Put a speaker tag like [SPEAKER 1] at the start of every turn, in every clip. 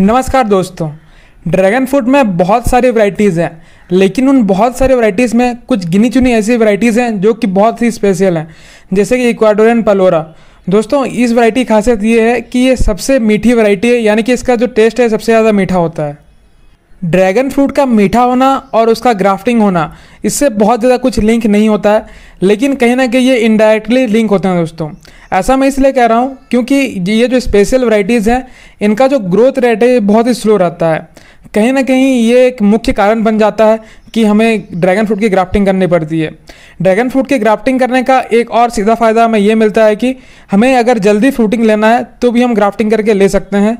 [SPEAKER 1] नमस्कार दोस्तों dragon fruit में बहुत सारी वैरायटीज़ हैं लेकिन उन बहुत सारी वैरायटीज़ में कुछ गिनी चुनी ऐसी वैरायटीज़ हैं जो कि बहुत ही स्पेशल हैं जैसे कि इक्वाडोरियन पलोरा दोस्तों इस वैरायटी की खासियत ये है कि ये सबसे मीठी वैरायटी है यानी कि इसका जो टेस्ट है सबसे ज़्यादा मीठा होता है ड्रैगन फ्रूट का मीठा होना और उसका ग्राफ्टिंग होना इससे बहुत ज़्यादा कुछ लिंक नहीं होता है लेकिन कहीं ना कहीं ये इनडायरेक्टली लिंक होते हैं दोस्तों ऐसा मैं इसलिए कह रहा हूँ क्योंकि ये जो स्पेशल वराइटीज़ हैं इनका जो ग्रोथ रेट है ये बहुत ही स्लो रहता है कहीं ना कहीं ये एक मुख्य कारण बन जाता है कि हमें ड्रैगन फ्रूट की ग्राफ्टिंग करनी पड़ती है ड्रैगन फ्रूट की ग्राफ्टिंग करने का एक और सीधा फ़ायदा हमें ये मिलता है कि हमें अगर जल्दी फ्रूटिंग लेना है तो भी हम ग्राफ्टिंग करके ले सकते हैं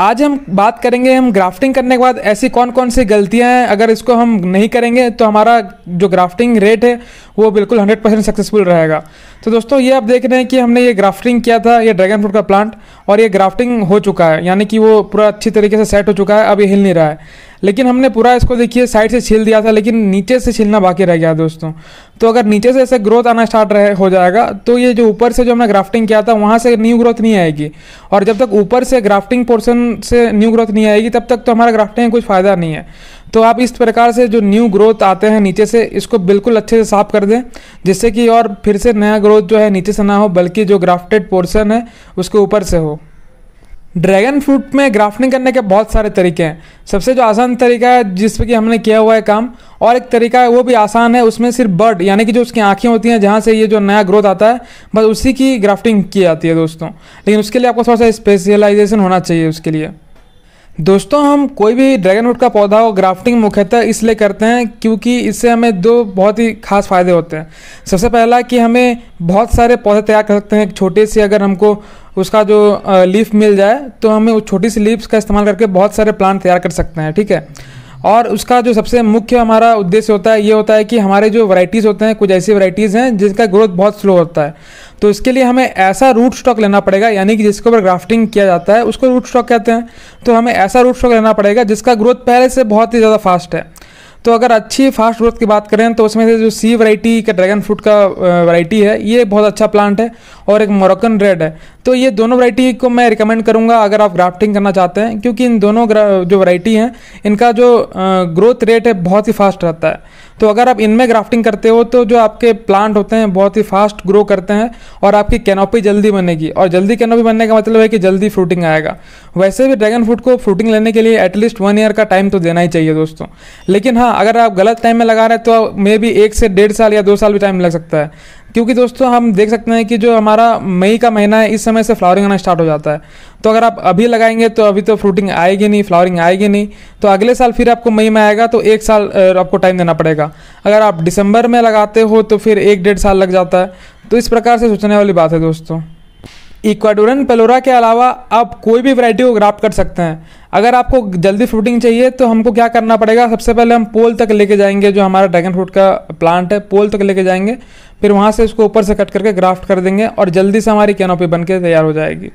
[SPEAKER 1] आज हम बात करेंगे हम ग्राफ्टिंग करने के बाद ऐसी कौन कौन सी गलतियां हैं अगर इसको हम नहीं करेंगे तो हमारा जो ग्राफ्टिंग रेट है वो बिल्कुल 100 परसेंट सक्सेसफुल रहेगा तो दोस्तों ये आप देख रहे हैं कि हमने ये ग्राफ्टिंग किया था ये ड्रैगन फ्रूट का प्लांट और ये ग्राफ्टिंग हो चुका है यानी कि वो पूरा अच्छी तरीके से सेट हो चुका है अब ये हिल नहीं रहा है लेकिन हमने पूरा इसको देखिए साइड से छील दिया था लेकिन नीचे से छीलना बाकी रह गया दोस्तों तो अगर नीचे से ऐसे ग्रोथ आना स्टार्ट रहे हो जाएगा तो ये जो ऊपर से जो हमने ग्राफ्टिंग किया था वहाँ से न्यू ग्रोथ नहीं आएगी और जब तक ऊपर से ग्राफ्टिंग पोर्सन से न्यू ग्रोथ नहीं आएगी तब तक तो हमारा ग्राफ्टिंग में कुछ फ़ायदा नहीं है तो आप इस प्रकार से जो न्यू ग्रोथ आते हैं नीचे से इसको बिल्कुल अच्छे से साफ कर दें जिससे कि और फिर से नया ग्रोथ जो है नीचे से ना हो बल्कि जो ग्राफ्टेड पोर्सन है उसके ऊपर से हो ड्रैगन फ्रूट में ग्राफ्टिंग करने के बहुत सारे तरीके हैं सबसे जो आसान तरीका है जिस पर कि हमने किया हुआ है काम और एक तरीका है वो भी आसान है उसमें सिर्फ बर्ड यानी कि जो उसकी आंखें होती हैं जहाँ से ये जो नया ग्रोथ आता है बस उसी की ग्राफ्टिंग की जाती है दोस्तों लेकिन उसके लिए आपको थोड़ा सा स्पेशलाइजेशन होना चाहिए उसके लिए दोस्तों हम कोई भी ड्रैगन फ्रूट का पौधा हो ग्राफ्टिंग मुख्यतः इसलिए करते हैं क्योंकि इससे हमें दो बहुत ही खास फ़ायदे होते हैं सबसे पहला कि हमें बहुत सारे पौधे तैयार कर सकते हैं छोटे से अगर हमको उसका जो लीफ मिल जाए तो हमें उस छोटी सी लीव्स का इस्तेमाल करके बहुत सारे प्लांट तैयार कर सकते हैं ठीक है और उसका जो सबसे मुख्य हमारा उद्देश्य होता है ये होता है कि हमारे जो वैराइटीज़ होते हैं कुछ ऐसी वैराइटीज़ हैं जिनका ग्रोथ बहुत स्लो होता है तो इसके लिए हमें ऐसा रूट स्टॉक लेना पड़ेगा यानी कि जिसके ऊपर ग्राफ्टिंग किया जाता है उसको रूट स्टॉक कहते हैं तो हमें ऐसा रूट स्टॉक लेना पड़ेगा जिसका ग्रोथ पहले से बहुत ही ज़्यादा फास्ट है तो अगर अच्छी फास्ट ग्रोथ की बात करें तो उसमें से जो सी वराइटी का ड्रैगन फ्रूट का वराइटी है ये बहुत अच्छा प्लांट है और एक मोरक्कन रेड है तो ये दोनों वराइटी को मैं रिकमेंड करूँगा अगर आप ग्राफ्टिंग करना चाहते हैं क्योंकि इन दोनों जो वराइटी हैं इनका जो ग्रोथ रेट है बहुत ही फास्ट रहता है तो अगर आप इनमें ग्राफ्टिंग करते हो तो जो आपके प्लांट होते हैं बहुत ही फास्ट ग्रो करते हैं और आपकी कैनोपी जल्दी बनेगी और जल्दी कैनोपी बनने का मतलब है कि जल्दी फ्रूटिंग आएगा वैसे भी ड्रैगन फ्रूट को फ्रूटिंग लेने के लिए एटलीस्ट वन ईयर का टाइम तो देना ही चाहिए दोस्तों लेकिन हाँ अगर आप गलत टाइम में लगा रहे हैं तो मे बी एक से डेढ़ साल या दो साल भी टाइम लग सकता है क्योंकि दोस्तों हम देख सकते हैं कि जो हमारा मई का महीना है इस समय से फ्लावरिंग आना स्टार्ट हो जाता है तो अगर आप अभी लगाएंगे तो अभी तो फ्रूटिंग आएगी नहीं फ्लावरिंग आएगी नहीं तो अगले साल फिर आपको मई में आएगा तो एक साल आपको टाइम देना पड़ेगा अगर आप दिसंबर में लगाते हो तो फिर एक डेढ़ साल लग जाता है तो इस प्रकार से सोचने वाली बात है दोस्तों इक्वाडोरन पेलोरा के अलावा आप कोई भी वैरायटी को ग्राफ्ट कर सकते हैं अगर आपको जल्दी फ्रूटिंग चाहिए तो हमको क्या करना पड़ेगा सबसे पहले हम पोल तक लेके जाएंगे जो हमारा ड्रैगन फ्रूट का प्लांट है पोल तक लेके जाएंगे फिर वहाँ से उसको ऊपर से कट करके ग्राफ्ट कर देंगे और जल्दी से हमारी कैनोपी बन के तैयार हो जाएगी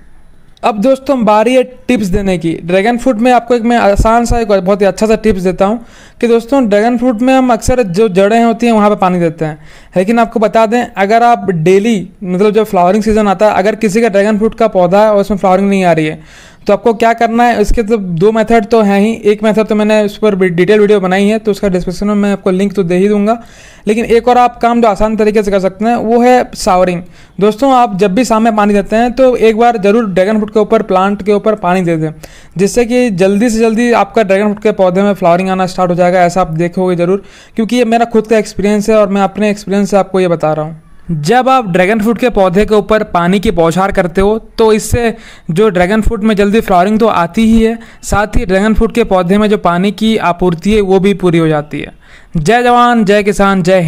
[SPEAKER 1] अब दोस्तों बारी है टिप्स देने की ड्रैगन फ्रूट में आपको एक मैं आसान सा एक बहुत ही अच्छा सा टिप्स देता हूँ कि दोस्तों ड्रैगन फ्रूट में हम अक्सर जो जड़ें होती हैं वहाँ पर पानी देते हैं लेकिन आपको बता दें अगर आप डेली मतलब जब फ्लावरिंग सीज़न आता है अगर किसी का ड्रैगन फ्रूट का पौधा है और उसमें फ्लावरिंग नहीं आ रही है तो आपको क्या करना है इसके तो दो मेथड तो हैं ही एक मेथड तो मैंने उस पर डिटेल वीडियो बनाई है तो उसका डिस्क्रिप्शन में मैं आपको लिंक तो दे ही दूंगा लेकिन एक और आप काम जो आसान तरीके से कर सकते हैं वो है सावरिंग दोस्तों आप जब भी शाम में पानी देते हैं तो एक बार ज़रूर ड्रैगन फ्रूट के ऊपर प्लांट के ऊपर पानी दे दें जिससे कि जल्दी से जल्दी आपका ड्रैगन फ्रूट के पौधे में फ्लावरिंग आना स्टार्ट हो जाएगा ऐसा आप देखोगे ज़रूर क्योंकि ये मेरा खुद का एक्सपीरियंस है और मैं अपने एक्सपीरियंस से आपको ये बता रहा हूँ जब आप ड्रैगन फ्रूट के पौधे के ऊपर पानी की बौछार करते हो तो इससे जो ड्रैगन फ्रूट में जल्दी फ्लावरिंग तो आती ही है साथ ही ड्रैगन फ्रूट के पौधे में जो पानी की आपूर्ति है वो भी पूरी हो जाती है जय जवान जय किसान जय